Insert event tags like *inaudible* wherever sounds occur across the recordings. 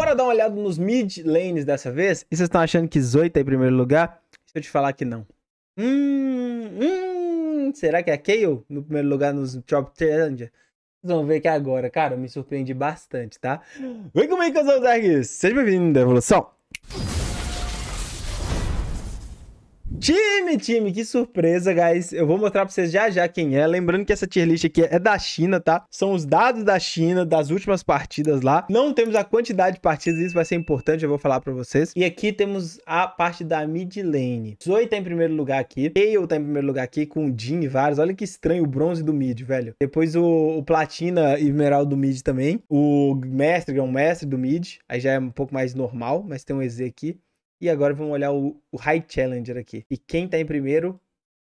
Bora dar uma olhada nos mid lanes dessa vez? E vocês estão achando que Zoe tá é em primeiro lugar? Deixa eu te falar que não. Hum, hum, será que é a Kayle no primeiro lugar nos Top Challenge? Vocês vão ver que é agora, cara, me surpreendi bastante, tá? Vem comigo que eu sou o Zergs. Seja bem-vindo à Evolução. Time, time, que surpresa, guys. Eu vou mostrar pra vocês já já quem é. Lembrando que essa tier list aqui é da China, tá? São os dados da China, das últimas partidas lá. Não temos a quantidade de partidas, isso vai ser importante, eu vou falar pra vocês. E aqui temos a parte da mid lane. Zoe tá em primeiro lugar aqui, Kayle tá em primeiro lugar aqui, com o Jin e vários. Olha que estranho o bronze do mid, velho. Depois o, o platina e esmeralda do mid também. O mestre, que é um mestre do mid. Aí já é um pouco mais normal, mas tem um EZ aqui. E agora vamos olhar o, o High Challenger aqui. E quem está em primeiro?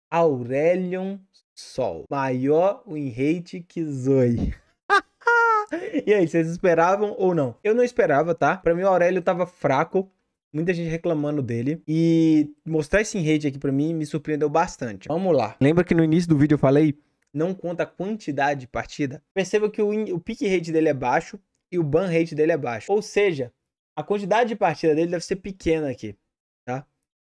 Aurelion Sol. Maior win rate que Zoe. *laughs* e aí, vocês esperavam ou não? Eu não esperava, tá? Pra mim o Aurelion tava fraco. Muita gente reclamando dele. E mostrar esse rate aqui pra mim me surpreendeu bastante. Vamos lá. Lembra que no início do vídeo eu falei? Não conta a quantidade de partida. Perceba que o, o pick rate dele é baixo e o ban rate dele é baixo. Ou seja, a quantidade de partida dele deve ser pequena aqui, tá?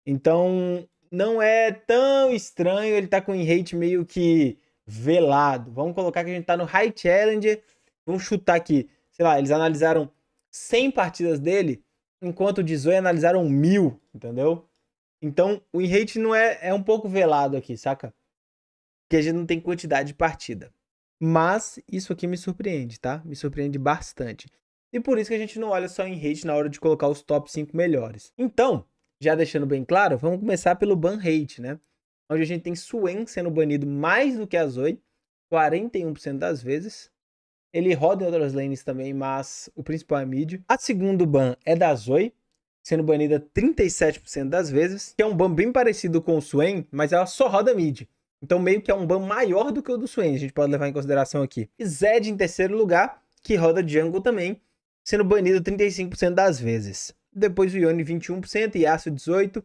Então, não é tão estranho ele tá com um rate meio que velado. Vamos colocar que a gente tá no High Challenge. Vamos chutar aqui. Sei lá, eles analisaram 100 partidas dele, enquanto o de Zoe analisaram mil, entendeu? Então, o win rate não é, é um pouco velado aqui, saca? Porque a gente não tem quantidade de partida. Mas isso aqui me surpreende, tá? Me surpreende bastante. E por isso que a gente não olha só em rate na hora de colocar os top 5 melhores. Então, já deixando bem claro, vamos começar pelo ban rate, né? Onde a gente tem Swain sendo banido mais do que a Zoe, 41% das vezes. Ele roda em outras lanes também, mas o principal é mid. A segundo ban é da Zoe, sendo banida 37% das vezes, que é um ban bem parecido com o Swain, mas ela só roda mid. Então meio que é um ban maior do que o do Swain, a gente pode levar em consideração aqui. E Zed em terceiro lugar, que roda jungle também, sendo banido 35% das vezes. Depois o Ione 21%, Yasuo 18%. aço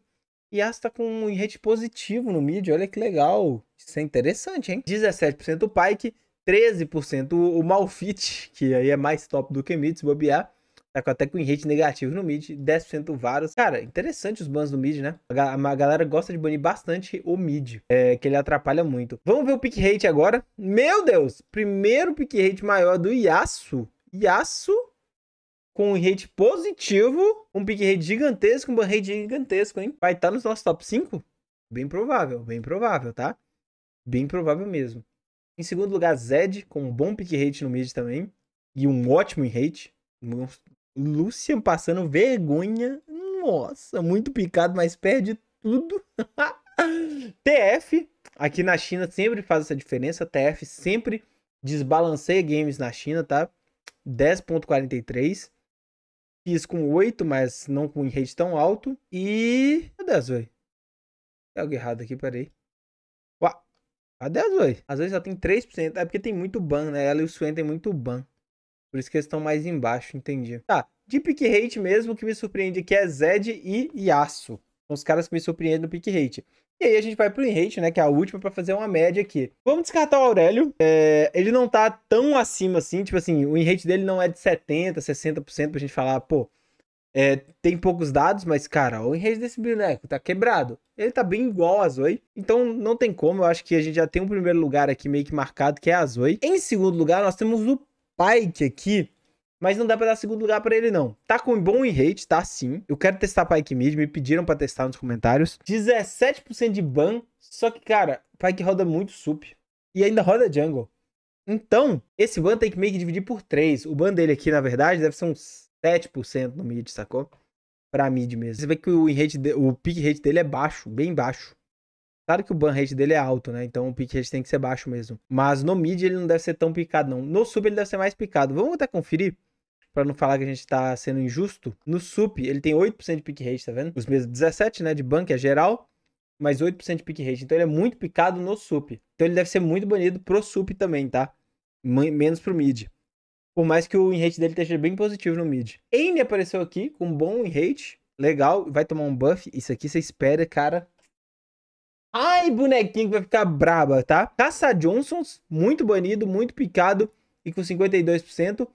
está com um rate positivo no mid, olha que legal. Isso é interessante, hein? 17% o Pike, 13% o Malfit, que aí é mais top do que mid, se bobear. Tá até com um rate negativo no mid, 10% Varus. Cara, interessante os bans do mid, né? A, galera gosta de banir bastante o mid, é, que ele atrapalha muito. Vamos ver o pick rate agora. Meu Deus! Primeiro pick rate maior do Yasuo. Yasuo com um rate positivo, um pick rate gigantesco, um ban rate gigantesco, hein? Vai estar tá nos nossos top 5? Bem provável, bem provável, tá? Bem provável mesmo. Em segundo lugar, Zed, com um bom pick rate no mid também. E um ótimo rate. Lucian passando vergonha. Nossa, muito picado, mas perde tudo. *laughs* TF, aqui na China sempre faz essa diferença. TF sempre desbalanceia games na China, tá? 10.43. Fiz com 8, mas não com um rate tão alto. E. Cadê as 8? Tem algo errado aqui, peraí. Uá! Cadê as 8? Às vezes só tem 3%. É porque tem muito ban, né? Ela e o Swen tem muito ban. Por isso que eles estão mais embaixo, entendi. Tá, de pick rate mesmo, o que me surpreende aqui é Zed e Yasuo. São os caras que me surpreendem no pick rate. E aí a gente vai pro enrate, né? Que é a última para fazer uma média aqui. Vamos descartar o Aurélio. É, ele não tá tão acima assim. Tipo assim, o enrate dele não é de 70%, 60% pra gente falar, pô. É, tem poucos dados, mas, cara, o enrage desse boneco tá quebrado. Ele tá bem igual a Zoe. Então não tem como. Eu acho que a gente já tem um primeiro lugar aqui meio que marcado, que é a Zoe. Em segundo lugar, nós temos o Pike aqui. Mas não dá pra dar segundo lugar pra ele, não. Tá com bom win rate, tá sim. Eu quero testar Pike Mid, me pediram pra testar nos comentários. 17% de ban, só que, cara, Pike roda muito sup. E ainda roda jungle. Então, esse ban tem que meio que dividir por 3. O ban dele aqui, na verdade, deve ser uns 7% no mid, sacou? Pra mid mesmo. Você vê que o, win rate de... o pick rate dele é baixo, bem baixo. Claro que o ban rate dele é alto, né? Então o pick rate tem que ser baixo mesmo. Mas no mid ele não deve ser tão picado, não. No sub ele deve ser mais picado. Vamos até conferir para não falar que a gente tá sendo injusto, no SUP ele tem 8% de pick rate, tá vendo? Os mesmos 17, né, de bank é geral, mas 8% de pick rate. Então ele é muito picado no SUP. Então ele deve ser muito banido pro SUP também, tá? Menos pro mid. Por mais que o in-rate dele esteja bem positivo no mid. N apareceu aqui com um bom in-rate, legal, vai tomar um buff. Isso aqui você espera, cara. Ai, bonequinho que vai ficar braba, tá? Caça Johnsons, muito banido, muito picado e com 52%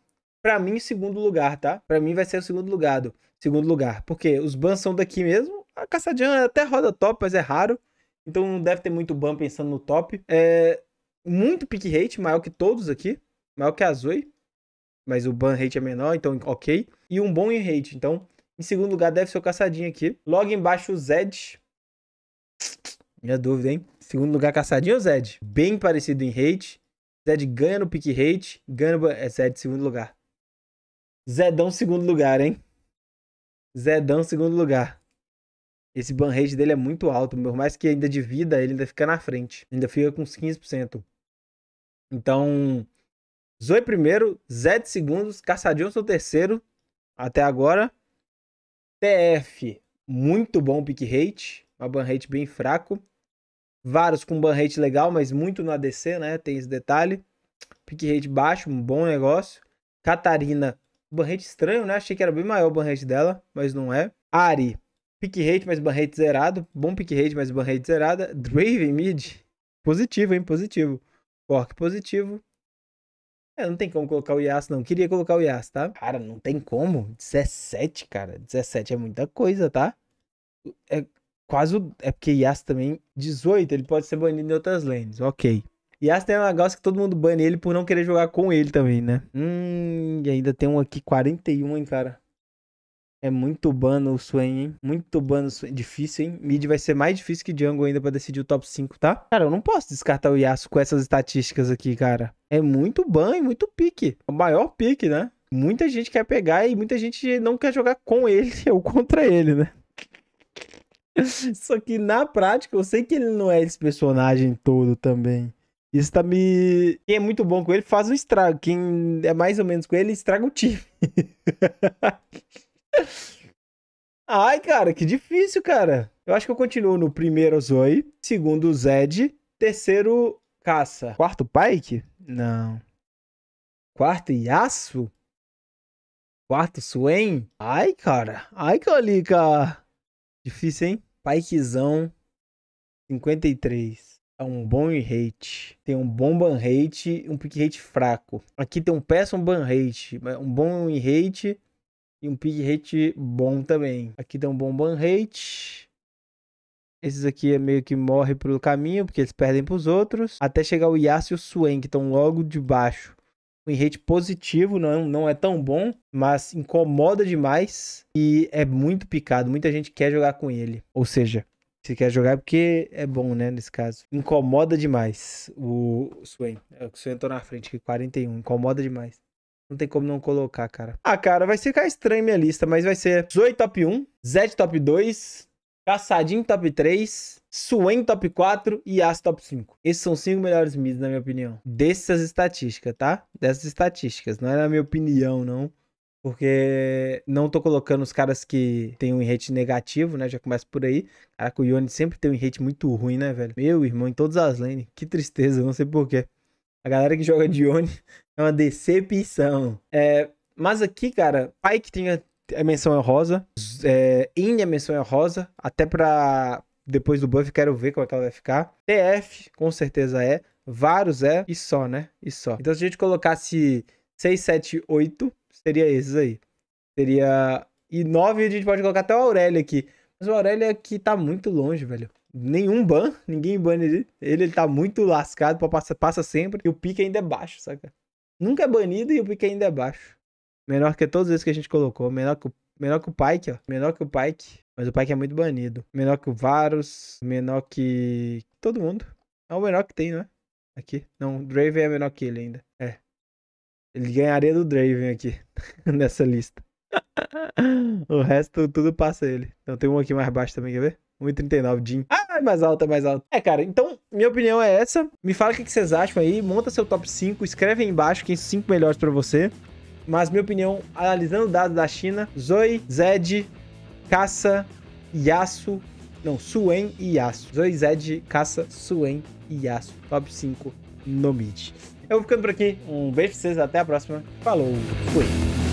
para mim, segundo lugar, tá? Para mim vai ser o segundo lugar, do, segundo lugar. Porque os bans são daqui mesmo. A caçadinha até roda top, mas é raro. Então não deve ter muito ban pensando no top. É muito pick rate, maior que todos aqui. Maior que a Zoe. Mas o ban rate é menor, então ok. E um bom in rate. Então, em segundo lugar, deve ser o Caçadinha aqui. Logo embaixo, o Zed. Minha dúvida, hein? Segundo lugar, Caçadinha ou Zed? Bem parecido em rate. Zed ganha no pick rate. Ganha no... É Zed, segundo lugar. Zedão, segundo lugar, hein? Zedão, segundo lugar. Esse ban rate dele é muito alto. Por mais que ainda vida ele ainda fica na frente. Ainda fica com uns 15%. Então, Zoe primeiro, Zed segundos, Caçadinho sou terceiro. Até agora. TF, muito bom pick rate. Uma ban rate bem fraco. Varus com ban rate legal, mas muito no ADC, né? Tem esse detalhe. Pick rate baixo, um bom negócio. Catarina Banhete estranho, né? Achei que era bem maior o banhete dela, mas não é. Ari, pick rate mas banhete zerado. Bom pick rate mas banhete zerada. Draven mid, positivo, hein? Positivo. Fork positivo. É, não tem como colocar o Yas, não. Queria colocar o Yas, tá? Cara, não tem como. 17, cara. 17 é muita coisa, tá? É quase. o, É porque Yas também. 18, ele pode ser banido em outras lanes. Ok. E essa tem um negócio que todo mundo bane ele por não querer jogar com ele também, né? Hum, e ainda tem um aqui, 41, hein, cara. É muito bano o Swain, hein? Muito bano o Swain. Difícil, hein? Mid vai ser mais difícil que Jungle ainda pra decidir o top 5, tá? Cara, eu não posso descartar o Yasuo com essas estatísticas aqui, cara. É muito ban e muito pique. É o maior pique, né? Muita gente quer pegar e muita gente não quer jogar com ele *laughs* ou contra ele, né? *laughs* Só que na prática eu sei que ele não é esse personagem todo também. Isso tá me. Quem é muito bom com ele faz um estrago. Quem é mais ou menos com ele, estraga o time. *laughs* Ai, cara, que difícil, cara. Eu acho que eu continuo no primeiro Zoe, segundo Zed, terceiro Caça. Quarto Pike? Não. Quarto Yasuo? Quarto Swain? Ai, cara. Ai, Calica. Difícil, hein? Pikezão 53 é um bom rate. Tem um bom ban rate um pick rate fraco. Aqui tem um péssimo ban rate, um bom rate e um pick rate bom também. Aqui tem um bom ban rate. Esses aqui é meio que morre pelo caminho, porque eles perdem para os outros. Até chegar o Yas e o Swain, que estão logo de baixo. Um rate positivo, não, é não é tão bom, mas incomoda demais. E é muito picado, muita gente quer jogar com ele. Ou seja, você quer jogar é porque é bom, né? Nesse caso. Incomoda demais o, Swain. o é, que o Swain tô na frente aqui, 41. Incomoda demais. Não tem como não colocar, cara. Ah, cara, vai ficar estranho minha lista, mas vai ser Zoe top 1, Zed top 2, Caçadinho top 3, Swain top 4 e As top 5. Esses são os 5 melhores mids, na minha opinião. Dessas estatísticas, tá? Dessas estatísticas. Não é na minha opinião, não. Porque não tô colocando os caras que tem um rate negativo, né? Já começa por aí. Caraca, o Yoni sempre tem um rate muito ruim, né, velho? Meu irmão, em todas as lanes. Que tristeza, não sei porquê. A galera que joga de Yoni é uma decepção. É, mas aqui, cara, Pike tem a, a menção é rosa. É, Indy a é menção é rosa. Até pra depois do buff, quero ver como é que ela vai ficar. TF, com certeza é. Varos é. E só, né? E só. Então se a gente colocasse 6, 7, 8 seria esses aí. Seria. E 9 a gente pode colocar até o Aurélio aqui. Mas o Aurélio aqui é tá muito longe, velho. Nenhum ban, ninguém ban ele. Ele, ele tá muito lascado, pra passa, passa sempre. E o pique ainda é baixo, saca? Nunca é banido e o pique ainda é baixo. Menor que todos esses que a gente colocou. Menor que o, menor que o Pike, ó. Menor que o Pike. Mas o Pike é muito banido. Menor que o Varus. Menor que. Todo mundo. É o menor que tem, né? Aqui. Não, o Draven é menor que ele ainda. É. Ele ganharia do Draven aqui, *laughs* nessa lista. o resto tudo passa ele. Então tem um aqui mais baixo também, quer ver? 1,39, Jim. Ah, é mais alto, é mais alto. É, cara, então, minha opinião é essa. Me fala o que vocês acham aí. Monta seu top 5. Escreve aí embaixo quem são 5 melhores para você. Mas, minha opinião, analisando dados da China, Zoe, Zed, Caça, Iaço, Não, Suen e Iaço. Zoe, Zed, Caça, Suen e Iaço. Top 5 no mid. Eu vou ficando por aqui. Um beijo pra vocês, até a próxima. Falou, fui!